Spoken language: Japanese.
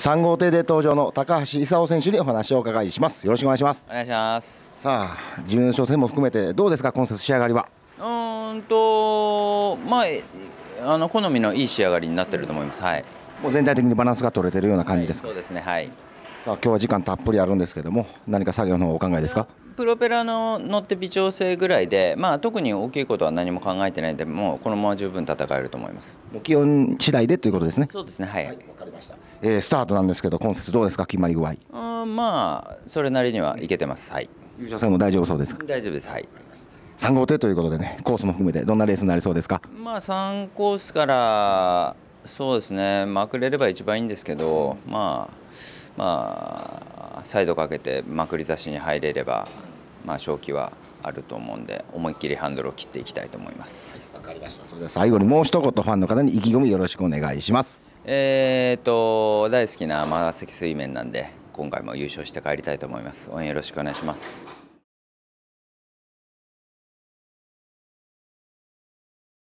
三号艇で登場の高橋勲選手にお話をお伺いしますよろしくお願いしますお願いしますさあ準優勝戦も含めてどうですか今節仕上がりはうんとまああの好みのいい仕上がりになってると思いますはいもう全体的にバランスが取れてるような感じですか、はい、そうですねはい今日は時間たっぷりあるんですけども何か作業の方お考えですかプロペラの乗って微調整ぐらいで、まあ、特に大きいことは何も考えてないでもこのまま十分戦えると思います気温次第でということですねそうですねはい、はい、かりました、えー、スタートなんですけど今節どうですか決まり具合あまあそれなりにはいけてますはい優勝戦も大丈夫そうです大丈夫ですはい3号艇ということでねコースも含めてどんなレースになりそうですかまあ3コースからそうですね、まくれれば一番いいんですけど、まあ、まあ、サイドかけてまくり差しに入れれば、まあ、正気はあると思うんで、思いっきりハンドルを切っていきたいと思います。わ、かりました。それでは最後にもう一言、ファンの方に意気込みよろしくお願いします。えーと、大好きな長崎水面なんで、今回も優勝して帰りたいと思います。応援よろしくお願いします。